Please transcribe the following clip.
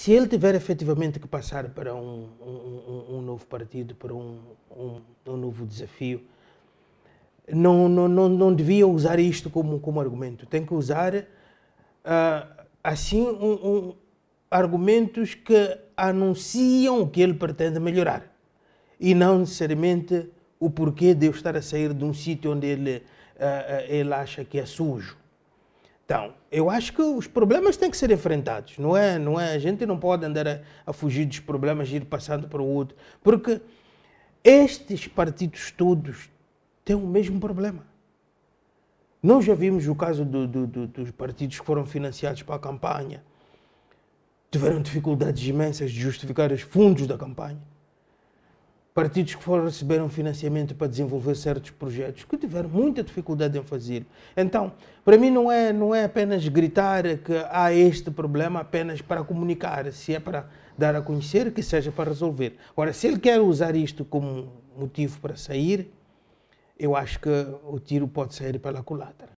se ele tiver efetivamente que passar para um, um, um novo partido, para um, um, novo desafio, não, não, não, não devia usar isto como, como argumento. Tem que usar, uh, assim, argumentos que anunciam o que ele pretende melhorar e não necessariamente o porquê de eu estar a sair de um sítio onde ele, uh, ele acha que é sujo. Então, eu acho que os problemas têm que ser enfrentados, não é? Não é? A gente não pode andar a, a fugir dos problemas e ir passando para o outro, porque estes partidos todos têm o mesmo problema. Nós já vimos o caso do, do, do, dos partidos que foram financiados para a campanha, tiveram dificuldades imensas de justificar os fundos da campanha partidos que foram receberam financiamento para desenvolver certos projetos que tiveram muita dificuldade em fazer. Então, para mim não é não é apenas gritar que há este problema apenas para comunicar, se é para dar a conhecer que seja para resolver. Ora, se ele quer usar isto como motivo para sair, eu acho que o tiro pode sair pela culatra.